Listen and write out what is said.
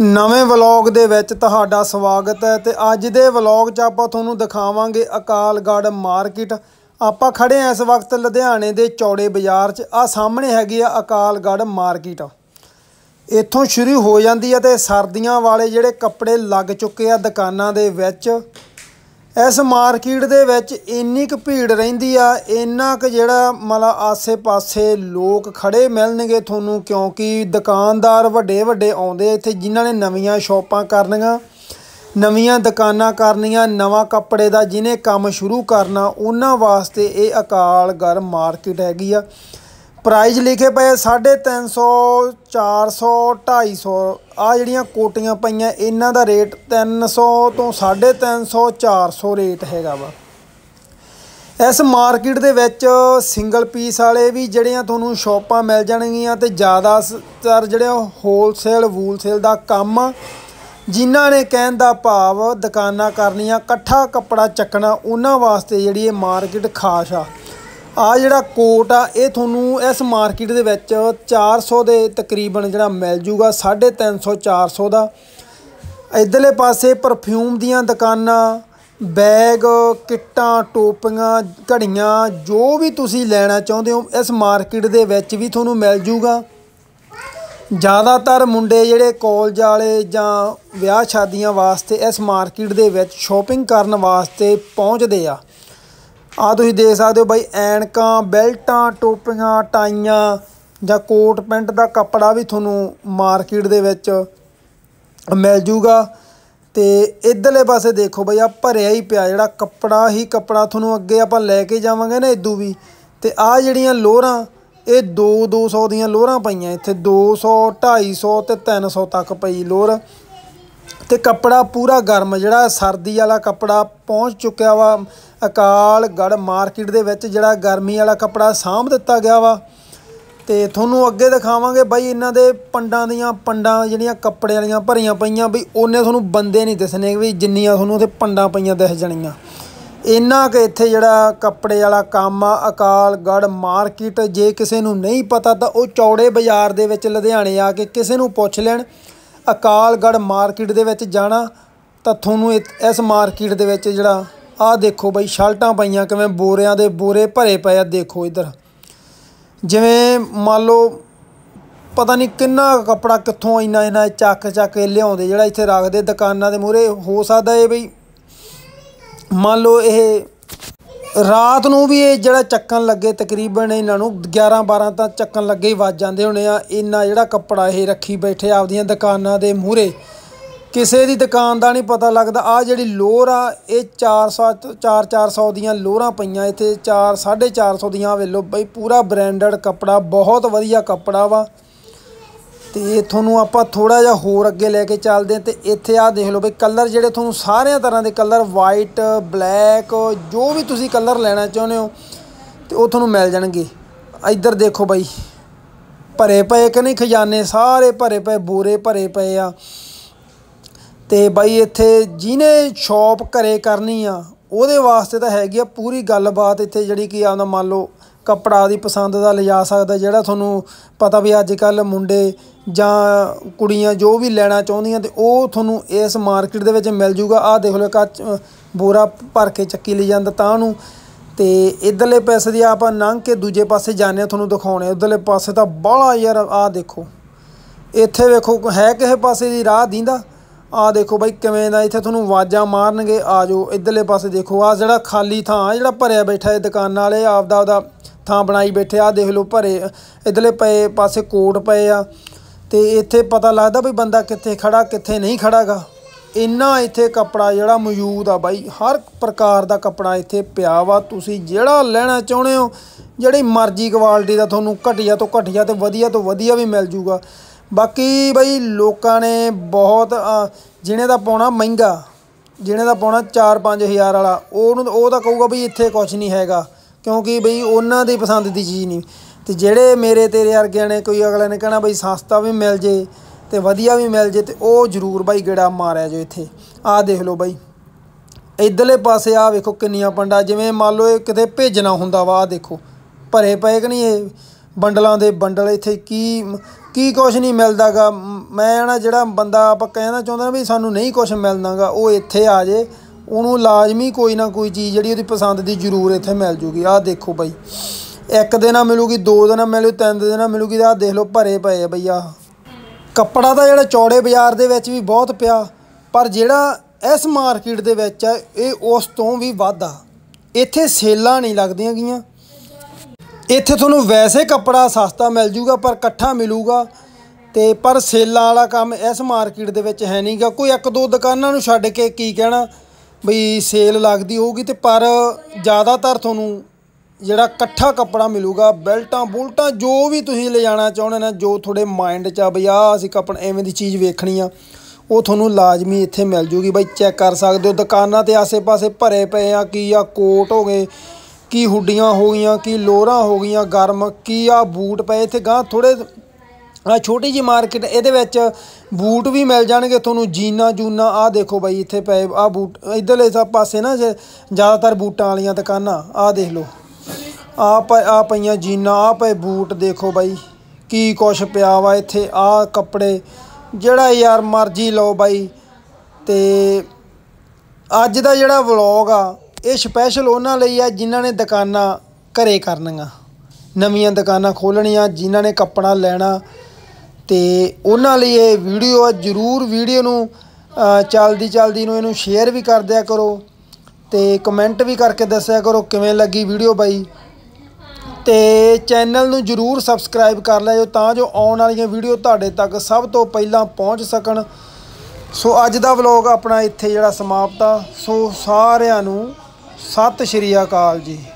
ਨਵੇਂ ਵਲੌਗ ਦੇ ਵਿੱਚ ਤੁਹਾਡਾ ਸਵਾਗਤ ਹੈ ਤੇ ਅੱਜ ਦੇ ਵਲੌਗ 'ਚ ਆਪਾਂ ਤੁਹਾਨੂੰ ਦਿਖਾਵਾਂਗੇ ਅਕਾਲਗੜ੍ਹ ਮਾਰਕੀਟ ਆਪਾਂ ਖੜੇ ਆ ਇਸ ਵਕਤ ਲੁਧਿਆਣੇ ਦੇ ਚੌੜੇ ਬਾਜ਼ਾਰ 'ਚ ਆ ਸਾਹਮਣੇ ਹੈਗੀ ਆ ਅਕਾਲਗੜ੍ਹ ਮਾਰਕੀਟ ਇੱਥੋਂ ਸ਼ੁਰੂ ਹੋ ਜਾਂਦੀ ਹੈ ਤੇ ਸਰਦੀਆਂ ਵਾਲੇ ਜਿਹੜੇ ਕੱਪੜੇ ਲੱਗ ਚੁੱਕੇ ਆ ਦੁਕਾਨਾਂ ਦੇ ਵਿੱਚ ਇਸ ਮਾਰਕੀਟ ਦੇ ਵਿੱਚ ਇੰਨੀ ਕੁ ਭੀੜ ਰਹਿੰਦੀ ਆ ਇੰਨਾ ਕੁ ਜਿਹੜਾ ਮਤਲਬ ਆਸੇ-ਪਾਸੇ ਲੋਕ ਖੜੇ ਮਿਲਣਗੇ ਤੁਹਾਨੂੰ ਕਿਉਂਕਿ ਦੁਕਾਨਦਾਰ ਵੱਡੇ-ਵੱਡੇ ਆਉਂਦੇ ਇੱਥੇ ਜਿਨ੍ਹਾਂ ਨੇ ਨਵੀਆਂ ਸ਼ਾਪਾਂ ਕਰਨੀਆਂ ਨਵੀਆਂ ਦੁਕਾਨਾਂ ਕਰਨੀਆਂ ਨਵਾਂ ਕੱਪੜੇ ਦਾ ਜਿਹਨੇ ਕੰਮ ਸ਼ੁਰੂ ਕਰਨਾ ਉਹਨਾਂ ਵਾਸਤੇ ਇਹ ਅਕਾਲਗਰ ਮਾਰਕੀਟ ਹੈਗੀ ਆ ਪ੍ਰਾਈਜ਼ ਲਿਖੇ ਪਏ 350 400 250 ਆ ਜਿਹੜੀਆਂ ਕੋਟੀਆਂ ਪਈਆਂ ਇਹਨਾਂ ਦਾ ਰੇਟ 300 ਤੋਂ 350 400 ਰੇਟ ਹੈਗਾ ਵਾ ਇਸ ਮਾਰਕੀਟ ਦੇ ਵਿੱਚ ਸਿੰਗਲ ਪੀਸ ਵਾਲੇ ਵੀ ਜਿਹੜੀਆਂ ਤੁਹਾਨੂੰ ਸ਼ਾਪਾਂ ਮਿਲ ਜਾਣਗੀਆਂ ਤੇ ਸਰ ਜਿਹੜੇ ਹੋਲਸੇਲ ਵੂਲਸੇਲ ਦਾ ਕੰਮ ਜਿਨ੍ਹਾਂ ਨੇ ਕਹਿਣ ਦਾ ਭਾਵ ਦੁਕਾਨਾਂ ਕਰਨੀਆਂ ਇਕੱਠਾ ਕੱਪੜਾ ਚੱਕਣਾ ਉਹਨਾਂ ਵਾਸਤੇ ਜਿਹੜੀ ਇਹ ਮਾਰਕੀਟ ਖਾਸ ਆ ਆ ਜਿਹੜਾ ਕੋਟ ਆ ਇਹ ਤੁਹਾਨੂੰ ਇਸ ਮਾਰਕੀਟ ਦੇ ਵਿੱਚ 400 ਦੇ ਤਕਰੀਬਨ ਜਿਹੜਾ ਮਿਲ ਜੂਗਾ 350 400 ਦਾ ਇਧਰਲੇ ਪਾਸੇ ਪਰਫਿਊਮ ਦੀਆਂ ਦੁਕਾਨਾਂ ਬੈਗ ਕਿੱਟਾਂ ਟੋਪੀਆਂ ਘੜੀਆਂ ਜੋ ਵੀ ਤੁਸੀਂ ਲੈਣਾ ਚਾਹੁੰਦੇ ਹੋ ਇਸ ਮਾਰਕੀਟ ਦੇ ਵਿੱਚ ਵੀ ਤੁਹਾਨੂੰ ਮਿਲ ਜੂਗਾ ਜ਼ਿਆਦਾਤਰ ਮੁੰਡੇ ਜਿਹੜੇ ਕਾਲਜ ਵਾਲੇ ਜਾਂ ਵਿਆਹ ਸ਼ਾਦੀਆਂ ਵਾਸਤੇ ਇਸ ਮਾਰਕੀਟ ਦੇ ਵਿੱਚ ਸ਼ਾਪਿੰਗ ਕਰਨ ਵਾਸਤੇ ਪਹੁੰਚਦੇ ਆ ਆ ਤੁਸੀਂ ਦੇਖ ਸਕਦੇ ਹੋ ਬਾਈ ਐਨਕਾਂ ਬੈਲਟਾਂ ਟੋਪੀਆਂ ਟਾਈਆਂ ਜਾਂ ਕੋਟ ਪੈਂਟ ਦਾ ਕੱਪੜਾ ਵੀ ਤੁਹਾਨੂੰ ਮਾਰਕੀਟ ਦੇ ਵਿੱਚ ਮਿਲ ਜੂਗਾ ਤੇ ਇਧਰਲੇ ਪਾਸੇ ਦੇਖੋ ਬਈ ਆ ਭਰਿਆ ਹੀ ਪਿਆ ਜਿਹੜਾ ਕੱਪੜਾ ਹੀ ਕੱਪੜਾ ਤੁਹਾਨੂੰ ਅੱਗੇ ਆਪਾਂ ਲੈ ਕੇ ਜਾਵਾਂਗੇ ਨਾ ਇਦੋਂ ਵੀ ਤੇ ਆ ਜਿਹੜੀਆਂ ਲੋਹਰਾਂ ਇਹ 2 200 ਦੀਆਂ ਲੋਹਰਾਂ ਪਈਆਂ ਇੱਥੇ 200 250 ਤੇ 300 ਤੱਕ ਪਈ ਲੋਹਰ ਤੇ ਕੱਪੜਾ ਪੂਰਾ ਗਰਮ ਜਿਹੜਾ ਸਰਦੀ ਵਾਲਾ ਕੱਪੜਾ ਪਹੁੰਚ ਚੁੱਕਿਆ ਵਾ ਅਕਾਲ ਗੜ ਮਾਰਕੀਟ ਦੇ ਵਿੱਚ ਜਿਹੜਾ ਗਰਮੀ ਵਾਲਾ ਕੱਪੜਾ ਸਾਂਭ ਦਿੱਤਾ ਗਿਆ ਵਾ ਤੇ ਤੁਹਾਨੂੰ ਅੱਗੇ ਦਿਖਾਵਾਂਗੇ ਬਾਈ ਇਹਨਾਂ ਦੇ ਪੰਡਾਂ ਦੀਆਂ ਪੰਡਾਂ ਜਿਹੜੀਆਂ ਕੱਪੜੇ ਵਾਲੀਆਂ ਭਰੀਆਂ ਪਈਆਂ ਵੀ ਉਹਨੇ ਤੁਹਾਨੂੰ ਬੰਦੇ ਨਹੀਂ ਦਿਸਣੇ ਵੀ ਜਿੰਨੀਆਂ ਤੁਹਾਨੂੰ ਉੱਥੇ ਪੰਡਾਂ ਪਈਆਂ ਦਿਖ ਜਾਣੀਆਂ ਇੰਨਾ ਕਿ ਇੱਥੇ ਜਿਹੜਾ ਕੱਪੜੇ ਵਾਲਾ ਕੰਮ ਆ ਅਕਾਲ ਗੜ ਮਾਰਕੀਟ ਜੇ ਕਿਸੇ ਨੂੰ ਨਹੀਂ ਪਤਾ ਤਾਂ ਉਹ ਚੌੜੇ ਬਾਜ਼ਾਰ ਦੇ ਵਿੱਚ ਲੁਧਿਆਣੇ ਆ ਕੇ ਕਿਸੇ ਨੂੰ ਪੁੱਛ ਲੈਣ ਅਕਾਲਗੜ੍ਹ ਮਾਰਕੀਟ ਦੇ ਵਿੱਚ ਜਾਣਾ ਤਾਂ ਤੁਹਾਨੂੰ ਇਸ ਮਾਰਕੀਟ ਦੇ ਵਿੱਚ ਜਿਹੜਾ ਆਹ ਦੇਖੋ ਬਈ ਸ਼ਲਟਾਂ ਪਈਆਂ ਕਿਵੇਂ ਬੋਰਿਆਂ ਦੇ ਬੋਰੇ ਭਰੇ ਪਏ ਆ ਦੇਖੋ ਇਧਰ ਜਿਵੇਂ ਮੰਨ ਲਓ ਪਤਾ ਨਹੀਂ ਕਿੰਨਾ ਕਪੜਾ ਕਿੱਥੋਂ ਇੰਨਾ ਇੰਨਾ ਚੱਕ ਚੱਕ ਕੇ ਲਿਆਉਂਦੇ ਜਿਹੜਾ ਇੱਥੇ ਰੱਖਦੇ ਦੁਕਾਨਾਂ ਦੇ ਮੂਹਰੇ ਹੋ ਸਕਦਾ ਏ ਬਈ ਮੰਨ ਲਓ ਇਹ ਰਾਤ ਨੂੰ ਵੀ ਇਹ ਜਿਹੜਾ ਚੱਕਣ ਲੱਗੇ ਤਕਰੀਬਨ ਇਹਨਾਂ ਨੂੰ 11 12 ਤਾਂ ਚੱਕਣ ਲੱਗੇ ਹੀ ਵੱਜ ਜਾਂਦੇ ਹੋਣੇ ਆ ਇੰਨਾ ਜਿਹੜਾ ਕੱਪੜਾ ਇਹ ਰੱਖੀ ਬੈਠੇ ਆਪਦੀਆਂ ਦੁਕਾਨਾਂ ਦੇ ਮੂਹਰੇ ਕਿਸੇ ਦੀ ਦੁਕਾਨ ਦਾ ਨਹੀਂ ਪਤਾ ਲੱਗਦਾ ਆ ਜਿਹੜੀ ਲੋਰ ਆ ਇਹ 400 4-400 ਦੀਆਂ ਲੋਰਾਂ ਪਈਆਂ ਇੱਥੇ 4 450 ਦੀਆਂ ਵੇਲੋ ਬਈ ਪੂਰਾ ਬ੍ਰਾਂਡਡ ਕੱਪੜਾ ਬਹੁਤ ਵਧੀਆ ਕੱਪੜਾ ਵਾ ਤੇ ਤੁਹਾਨੂੰ ਆਪਾਂ ਥੋੜਾ ਜਿਹਾ ਹੋਰ ਅੱਗੇ ਲੈ ਕੇ ਚੱਲਦੇ ਹਾਂ ਤੇ ਇੱਥੇ ਆ ਦੇਖ ਲਓ ਬਈ ਕਲਰ ਜਿਹੜੇ ਤੁਹਾਨੂੰ ਸਾਰਿਆਂ ਤਰ੍ਹਾਂ ਦੇ ਕਲਰ ਵਾਈਟ ਬਲੈਕ ਜੋ ਵੀ ਤੁਸੀਂ ਕਲਰ ਲੈਣਾ ਚਾਹੁੰਦੇ ਹੋ ਤੇ ਉਹ ਤੁਹਾਨੂੰ ਮਿਲ ਜਾਣਗੇ ਇੱਧਰ ਦੇਖੋ ਬਾਈ ਭਰੇ ਪਏ ਕਿ ਨਹੀਂ ਖਜ਼ਾਨੇ ਸਾਰੇ ਭਰੇ ਪਏ ਬੂਰੇ ਭਰੇ ਪਏ ਆ ਤੇ ਬਾਈ ਇੱਥੇ ਜਿਹਨੇ ਸ਼ੌਪ ਘਰੇ ਕਰਨੀ ਆ ਉਹਦੇ ਵਾਸਤੇ ਤਾਂ ਹੈਗੀ ਆ ਪੂਰੀ ਗੱਲਬਾਤ ਇੱਥੇ ਜਿਹੜੀ ਕਿ ਆਉਂਦਾ ਮੰਨ ਲਓ ਕਪੜਾ ਦੀ ਪਸੰਦ ਦਾ ਲਿਜਾ ਸਕਦਾ ਜਿਹੜਾ ਤੁਹਾਨੂੰ ਪਤਾ ਵੀ ਅੱਜ ਕੱਲ ਮੁੰਡੇ ਜਾਂ ਕੁੜੀਆਂ ਜੋ ਵੀ ਲੈਣਾ ਚਾਹੁੰਦੀਆਂ ਤੇ ਉਹ ਤੁਹਾਨੂੰ ਇਸ ਮਾਰਕੀਟ ਦੇ ਵਿੱਚ ਮਿਲ ਜੂਗਾ ਆਹ ਦੇਖ ਲਓ ਕੱਚ ਬੋਰਾ ਭਰ ਕੇ ਚੱਕੀ ਲੈ ਜਾਂਦਾ ਤਾਂ ਨੂੰ ਤੇ ਇਧਰਲੇ ਪਾਸੇ ਦੀ ਆਪਾਂ ਨੰਗ ਕੇ ਦੂਜੇ ਪਾਸੇ ਜਾਂਦੇ ਆ ਤੁਹਾਨੂੰ ਦਿਖਾਉਣੇ ਉਧਰਲੇ ਪਾਸੇ ਤਾਂ ਬਾਹਲਾ ਯਾਰ ਆਹ ਦੇਖੋ ਇੱਥੇ ਵੇਖੋ ਹੈ ਕਿਸੇ ਪਾਸੇ ਦੀ ਰਾਹ ਦਿੰਦਾ ਆ ਦੇਖੋ ਬਾਈ ਕਿਵੇਂ ਦਾ ਇੱਥੇ ਤੁਹਾਨੂੰ ਆਵਾਜ਼ਾਂ ਮਾਰਨਗੇ ਆਜੋ ਇਧਰਲੇ ਪਾਸੇ ਦੇਖੋ ਆ ਜਿਹੜਾ ਖਾਲੀ ਥਾਂ ਜਿਹੜਾ ਭਰਿਆ ਬੈਠਾ ਇਹ ਦੁਕਾਨ ਵਾਲੇ ਆਪਦਾ ਦਾ ਥਾਂ ਬਣਾਈ ਬੈਠੇ ਆ ਦੇਖ ਲਓ ਭਰੇ ਇਧਰਲੇ ਪਏ ਪਾਸੇ ਕੋਟ ਪਏ ਆ ਤੇ ਇੱਥੇ ਪਤਾ ਲੱਗਦਾ ਵੀ ਬੰਦਾ ਕਿੱਥੇ ਖੜਾ ਕਿੱਥੇ ਨਹੀਂ ਖੜਾਗਾ ਇੰਨਾ ਇੱਥੇ ਕੱਪੜਾ ਜਿਹੜਾ ਮੌਜੂਦ ਆ ਬਾਈ ਹਰ ਪ੍ਰਕਾਰ ਦਾ ਕੱਪੜਾ ਇੱਥੇ ਪਿਆ ਵਾ ਤੁਸੀਂ ਜਿਹੜਾ ਲੈਣਾ ਚਾਹੁੰਦੇ ਹੋ ਜਿਹੜੀ ਮਰਜ਼ੀ ਕੁਆਲਿਟੀ ਦਾ ਤੁਹਾਨੂੰ ਘਟਿਆ ਤੋਂ ਘਟਿਆ ਤੇ ਵਧੀਆ ਤੋਂ ਵਧੀਆ ਵੀ ਮਿਲ ਜੂਗਾ ਬਾਕੀ ਬਾਈ ਲੋਕਾਂ ਨੇ ਬਹੁਤ ਜਿਹਨੇ ਦਾ ਪਾਉਣਾ ਮਹਿੰਗਾ ਜਿਹਨੇ ਦਾ ਪਾਉਣਾ 4-5000 ਵਾਲਾ ਉਹ ਉਹ ਤਾਂ ਕਹੂਗਾ ਵੀ ਇੱਥੇ ਕੁਝ ਨਹੀਂ ਹੈਗਾ ਕਿਉਂਕਿ ਬਈ ਉਹਨਾਂ ਦੀ ਪਸੰਦ ਦੀ ਚੀਜ਼ ਨਹੀਂ ਤੇ ਜਿਹੜੇ ਮੇਰੇ ਤੇਰੇ ਵਰਗਿਆਂ ਨੇ ਕੋਈ ਅਗਲੇ ਨੇ ਕਹਣਾ ਬਈ ਸਸਤਾ ਵੀ ਮਿਲ ਜੇ ਤੇ ਵਧੀਆ ਵੀ ਮਿਲ ਜੇ ਤੇ ਉਹ ਜ਼ਰੂਰ ਬਾਈ ਗੇੜਾ ਮਾਰਿਆ ਜੋ ਇੱਥੇ ਆਹ ਦੇਖ ਲਓ ਬਾਈ ਇਧਰਲੇ ਪਾਸੇ ਆ ਵੇਖੋ ਕਿੰਨੀਆਂ ਪੰਡਾ ਜਿਵੇਂ ਮੰਨ ਲਓ ਇਹ ਕਿਤੇ ਭੇਜਣਾ ਹੁੰਦਾ ਵਾ ਆ ਦੇਖੋ ਭਰੇ ਪਏ ਕਿ ਨਹੀਂ ਇਹ ਬੰਡਲਾਂ ਦੇ ਬੰਡਲ ਇੱਥੇ ਕੀ ਕੀ ਕੁਝ ਨਹੀਂ ਮਿਲਦਾਗਾ ਮੈਂ ਨਾ ਜਿਹੜਾ ਬੰਦਾ ਆਪਾਂ ਕਹਿੰਦਾ ਚਾਹੁੰਦਾ ਵੀ ਸਾਨੂੰ ਨਹੀਂ ਕੁਝ ਮਿਲਣਾਗਾ ਉਹ ਇੱਥੇ ਆ ਜੇ ਉਹਨੂੰ ਲਾਜ਼ਮੀ ਕੋਈ ਨਾ ਕੋਈ ਚੀਜ਼ ਜਿਹੜੀ ਉਹਦੀ ਪਸੰਦ ਦੀ ਜ਼ਰੂਰ ਇੱਥੇ ਮਿਲ ਜੂਗੀ ਆਹ ਦੇਖੋ ਬਾਈ ਇੱਕ ਦਿਨ ਆ ਮਿਲੂਗੀ ਦੋ ਦਿਨ ਆ ਮਿਲੂ ਤਿੰਨ ਦਿਨ ਆ ਮਿਲੂਗੀ ਆਹ ਦੇਖ ਲਓ ਭਰੇ ਪਏ ਆ ਬਈ ਆਹ ਕੱਪੜਾ ਤਾਂ ਜਿਹੜਾ ਚੌੜੇ ਬਾਜ਼ਾਰ ਦੇ ਵਿੱਚ ਵੀ ਬਹੁਤ ਪਿਆ ਪਰ ਜਿਹੜਾ ਇਸ ਮਾਰਕੀਟ ਦੇ ਵਿੱਚ ਆ ਇਹ ਉਸ ਤੋਂ ਵੀ ਵੱਧ ਆ ਇੱਥੇ ਸੇਲਾਂ ਨਹੀਂ ਲੱਗਦੀਆਂ ਗਈਆਂ ਇੱਥੇ ਤੁਹਾਨੂੰ ਵੈਸੇ ਕੱਪੜਾ ਸਸਤਾ ਮਿਲ ਜੂਗਾ ਪਰ ਇਕੱਠਾ ਮਿਲੂਗਾ ਤੇ ਪਰ ਸੇਲਾਂ ਵਾਲਾ ਕੰਮ ਇਸ ਮਾਰਕੀਟ ਦੇ ਵਿੱਚ ਹੈ ਨਹੀਂਗਾ ਕੋਈ ਇੱਕ ਦੋ ਦੁਕਾਨਾਂ ਨੂੰ ਛੱਡ ਕੇ ਕੀ ਕਹਿਣਾ ਬਈ ਸੇਲ ਲੱਗਦੀ ਹੋਊਗੀ ਤੇ ਪਰ ਜ਼ਿਆਦਾਤਰ ਤੁਹਾਨੂੰ ਜਿਹੜਾ ਇਕੱਠਾ ਕੱਪੜਾ ਮਿਲੂਗਾ ਬੈਲਟਾਂ ਬੁਲਟਾਂ ਜੋ ਵੀ ਤੁਸੀਂ ਲਿਜਾਣਾ ਚਾਹੁੰਦੇ ਨੇ ਜੋ ਤੁਹਾਡੇ ਮਾਈਂਡ 'ਚ ਆ ਬਈ ਆ ਅਸੀਂ ਕੱਪੜਾ ਐਵੇਂ ਦੀ ਚੀਜ਼ ਵੇਖਣੀ ਆ ਉਹ ਤੁਹਾਨੂੰ ਲਾਜ਼ਮੀ ਇੱਥੇ ਮਿਲ ਜੂਗੀ ਬਈ ਚੈੱਕ ਕਰ ਸਕਦੇ ਹੋ ਦੁਕਾਨਾਂ ਤੇ ਆਸੇ-ਪਾਸੇ ਭਰੇ ਪਏ ਆ ਕੀ ਆ ਕੋਟ ਹੋ ਗਏ ਕੀ ਹੁੱਡੀਆਂ ਹੋ ਗਈਆਂ ਕੀ ਲੋਰਾਂ ਹੋ ਗਈਆਂ ਗਰਮ ਕੀ ਆ ਬੂਟ ਪਏ ਇੱਥੇ ਗਾਂ ਥੋੜੇ ਆ ਛੋਟੀ ਜੀ ਮਾਰਕੀਟ ਇਹਦੇ ਵਿੱਚ ਬੂਟ ਵੀ ਮਿਲ ਜਾਣਗੇ ਤੁਹਾਨੂੰ ਜੀਨਾ ਜੂਨਾ ਆ ਦੇਖੋ ਬਾਈ ਇੱਥੇ ਪਏ ਆ ਬੂਟ ਇਧਰਲੇ ਸਭ ਪਾਸੇ ਨਾ ਜ਼ਿਆਦਾਤਰ ਬੂਟਾਂ ਵਾਲੀਆਂ ਦੁਕਾਨਾਂ ਆ ਦੇਖ ਲਓ ਆ ਆ ਪਈਆਂ ਜੀਨਾ ਆ ਪਏ ਬੂਟ ਦੇਖੋ ਬਾਈ ਕੀ ਕੁਛ ਪਿਆ ਵਾ ਇੱਥੇ ਆ ਕੱਪੜੇ ਜਿਹੜਾ ਯਾਰ ਮਰਜ਼ੀ ਲਓ ਬਾਈ ਤੇ ਅੱਜ ਦਾ ਜਿਹੜਾ ਵਲੌਗ ਆ ਇਹ ਸਪੈਸ਼ਲ ਉਹਨਾਂ ਲਈ ਆ ਜਿਨ੍ਹਾਂ ਨੇ ਦੁਕਾਨਾਂ ਘਰੇ ਕਰਨੀਆਂ ਨਵੀਆਂ ਦੁਕਾਨਾਂ ਖੋਲਣੀਆਂ ਜਿਨ੍ਹਾਂ ਨੇ ਕੱਪੜਾ ਲੈਣਾ ਤੇ ਉਹਨਾਂ ਲਈ ਇਹ ਵੀਡੀਓ ਆ ਜਰੂਰ ਵੀਡੀਓ ਨੂੰ ਚੱਲਦੀ ਚੱਲਦੀ ਨੂੰ ਇਹਨੂੰ ਸ਼ੇਅਰ ਵੀ ਕਰ ਦਿਆ ਕਰੋ ਤੇ ਕਮੈਂਟ ਵੀ ਕਰਕੇ ਦੱਸਿਆ ਕਰੋ ਕਿਵੇਂ ਲੱਗੀ ਵੀਡੀਓ ਬਾਈ ਤੇ ਚੈਨਲ ਨੂੰ ਜਰੂਰ ਸਬਸਕ੍ਰਾਈਬ ਕਰ ਲਿਓ ਤਾਂ ਜੋ ਆਉਣ ਵਾਲੀਆਂ ਵੀਡੀਓ ਤੁਹਾਡੇ ਤੱਕ ਸਭ ਤੋਂ ਪਹਿਲਾਂ ਪਹੁੰਚ ਸਕਣ ਸੋ ਅੱਜ ਦਾ ਵਲੌਗ ਆਪਣਾ ਇੱਥੇ ਜਿਹੜਾ ਸਮਾਪਤ ਆ ਸੋ ਸਾਰਿਆਂ ਨੂੰ ਸਤਿ ਸ਼੍ਰੀ ਅਕਾਲ ਜੀ